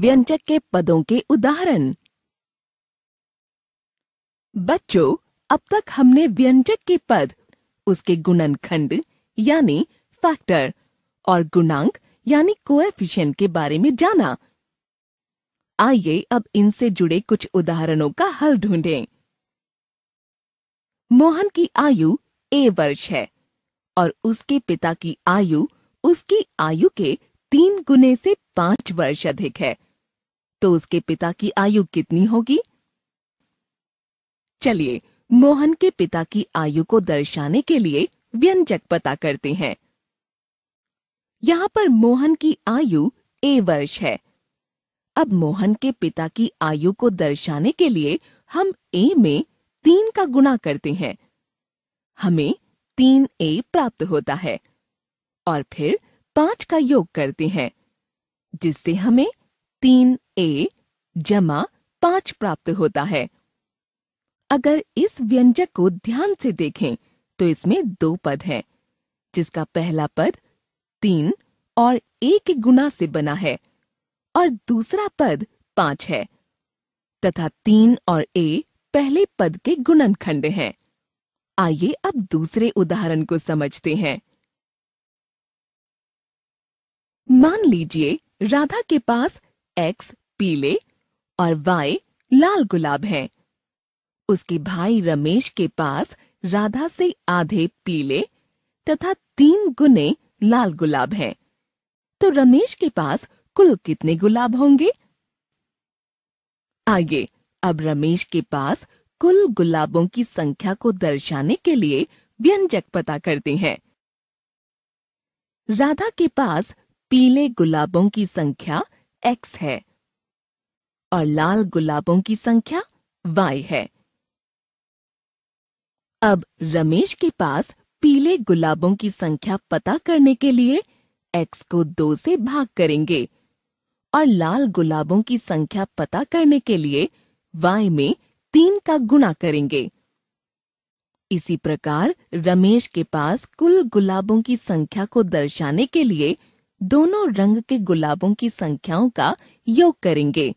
व्यंजक के पदों के उदाहरण बच्चों अब तक हमने व्यंजक के पद उसके गुणनखंड यानी फैक्टर और गुणांक यानी कोएफिशिएंट के बारे में जाना आइए अब इनसे जुड़े कुछ उदाहरणों का हल ढूंढें। मोहन की आयु ए वर्ष है और उसके पिता की आयु उसकी आयु के तीन गुने से पांच वर्ष अधिक है तो उसके पिता की आयु कितनी होगी चलिए मोहन के पिता की आयु को दर्शाने के लिए व्यंजक पता करते हैं यहां पर मोहन की आयु ए वर्ष है अब मोहन के पिता की आयु को दर्शाने के लिए हम ए में तीन का गुणा करते हैं हमें तीन ए प्राप्त होता है और फिर पांच का योग करते हैं जिससे हमें तीन ए जमा पांच प्राप्त होता है अगर इस व्यंजक को ध्यान से देखें तो इसमें दो पद हैं, जिसका पहला पद तीन और ए के गुना से बना है और दूसरा पद पांच है तथा तीन और ए पहले पद के गुणनखंड हैं। आइए अब दूसरे उदाहरण को समझते हैं मान लीजिए राधा के पास एक्स पीले और वाई लाल गुलाब हैं। उसके भाई रमेश के पास राधा से आधे पीले तथा तीन गुने लाल गुलाब हैं। तो रमेश के पास कुल कितने गुलाब होंगे आगे अब रमेश के पास कुल गुलाबों की संख्या को दर्शाने के लिए व्यंजक पता करते हैं राधा के पास पीले गुलाबों की संख्या x है और लाल गुलाबों की संख्या वाई है अब रमेश के पास पीले गुलाबों की संख्या पता करने के लिए एक्स को दो से भाग करेंगे और लाल गुलाबों की संख्या पता करने के लिए वाई में तीन का गुणा करेंगे इसी प्रकार रमेश के पास कुल गुलाबों की संख्या को दर्शाने के लिए दोनों रंग के गुलाबों की संख्याओं का योग करेंगे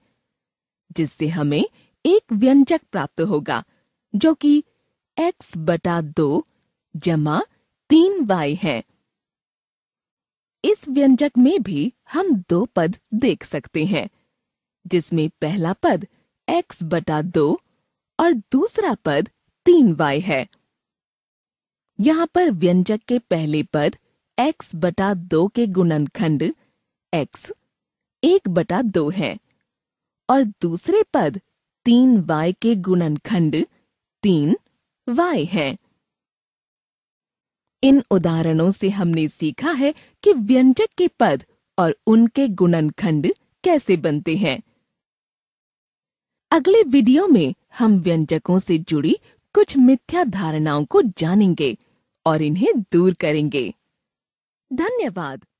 जिससे हमें एक व्यंजक प्राप्त होगा जो कि x बटा दो जमा तीन वाई है इस व्यंजक में भी हम दो पद देख सकते हैं जिसमें पहला पद x बटा दो और दूसरा पद तीन वाई है यहाँ पर व्यंजक के पहले पद x बटा दो के गुणनखंड x एक बटा दो है और दूसरे पद तीन वाई के गुणनखंड तीन वाई है इन उदाहरणों से हमने सीखा है कि व्यंजक के पद और उनके गुणनखंड कैसे बनते हैं अगले वीडियो में हम व्यंजकों से जुड़ी कुछ मिथ्या धारणाओं को जानेंगे और इन्हें दूर करेंगे धन्यवाद